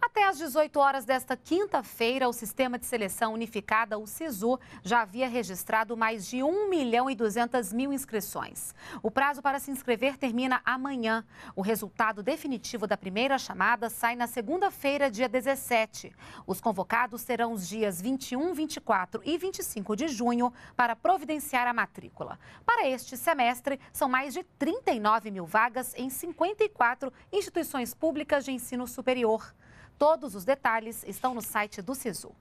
Até às 18 horas desta quinta-feira, o Sistema de Seleção Unificada, o SISU, já havia registrado mais de 1 milhão e 200 mil inscrições. O prazo para se inscrever termina amanhã. O resultado definitivo da primeira chamada sai na segunda-feira, dia 17. Os convocados terão os dias 21, 24 e 25 de junho para providenciar a matrícula. Para este semestre, são mais de 39 mil vagas em 54 instituições públicas de ensino superior. Todos os detalhes estão no site do Cisu.